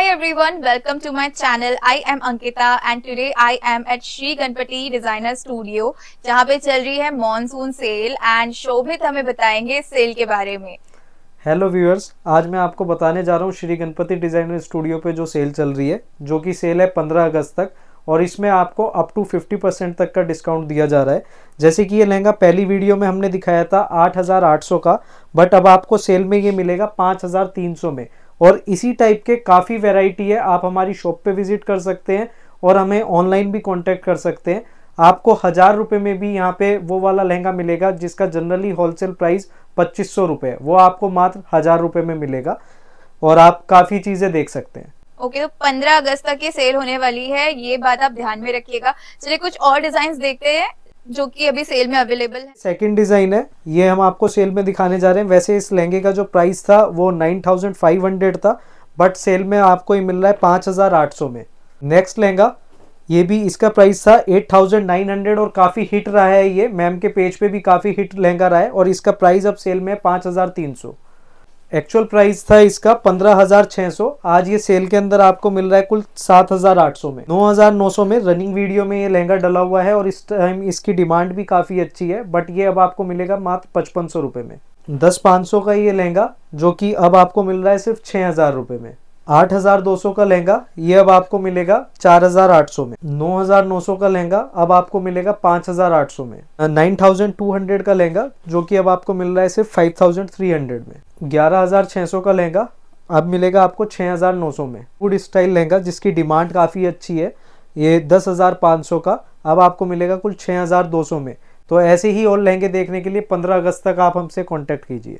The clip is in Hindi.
Hi everyone, welcome to my channel. I am Ankita and today I am at Shri Ganpati Designer Studio जहाँ पे चल रही है मॉनसून सेल एंड शोभित हमें बताएंगे सेल के बारे में हेलो व्यूअर्स आज मैं आपको बताने जा रहा हूँ श्री गणपति डिजाइनर स्टूडियो पे जो सेल चल रही है जो कि सेल है 15 अगस्त तक और इसमें आपको अप टू 50 परसेंट तक का डिस्काउंट दिया जा रहा है जैसे कि ये लहंगा पहली वीडियो में हमने दिखाया था 8,800 का बट अब आपको सेल में ये मिलेगा 5,300 में और इसी टाइप के काफ़ी वेराइटी है आप हमारी शॉप पे विज़िट कर सकते हैं और हमें ऑनलाइन भी कांटेक्ट कर सकते हैं आपको हज़ार रुपये में भी यहाँ पे वो वाला लहंगा मिलेगा जिसका जनरली होलसेल प्राइस पच्चीस सौ रुपये वो आपको मात्र हज़ार रुपये में मिलेगा और आप काफ़ी चीज़ें देख सकते हैं ओके okay, तो पंद्रह अगस्त तक ये सेल होने वाली है ये बात आप ध्यान में रखिएगा चलिए कुछ और डिजाइन देखते हैं जो कि अभी सेल में अवेलेबल है सेकंड डिजाइन है ये हम आपको सेल में दिखाने जा रहे हैं वैसे इस लहंगे का जो प्राइस था वो हंड्रेड था बट सेल में आपको ये मिल रहा है सौ में नेक्स्ट लहंगा ये भी इसका प्राइस था 8900 और काफ़ी हिट रहा है ये मैम के पेज पे भी काफ़ी हिट लहंगा रहा है और इसका प्राइस अब सेल में तीन सौ एक्चुअल प्राइस था इसका पंद्रह हजार छह सौ आज ये सेल के अंदर आपको मिल रहा है कुल सात हजार आठ सौ में नौ हजार नौ सौ में रनिंग वीडियो में ये लहंगा डला हुआ है और इस टाइम इसकी डिमांड भी काफ़ी अच्छी है बट ये अब आपको मिलेगा मात्र पचपन सौ में दस पाँच सौ का ये लहंगा जो कि अब आपको मिल रहा है सिर्फ छः हज़ार रुपये में आठ हजार दो सौ का लहंगा ये अब आपको मिलेगा चार हजार आठ सौ में नौ हजार नौ सौ का लहंगा अब आपको मिलेगा पांच हजार आठ सौ में नाइन थाउजेंड टू हंड्रेड का लहंगा जो कि अब आपको मिल रहा है सिर्फ फाइव थाउजेंड थ्री हंड्रेड में ग्यारह हजार छह सौ का लहंगा अब मिलेगा आपको छः हजार नौ सौ में गुड स्टाइल लहंगा जिसकी डिमांड काफ़ी अच्छी है ये दस हजार पाँच सौ का अब आपको मिलेगा कुल छह हजार दो सौ में तो ऐसे ही और लहंगे देखने के लिए पंद्रह अगस्त तक आप हमसे कॉन्टेक्ट कीजिए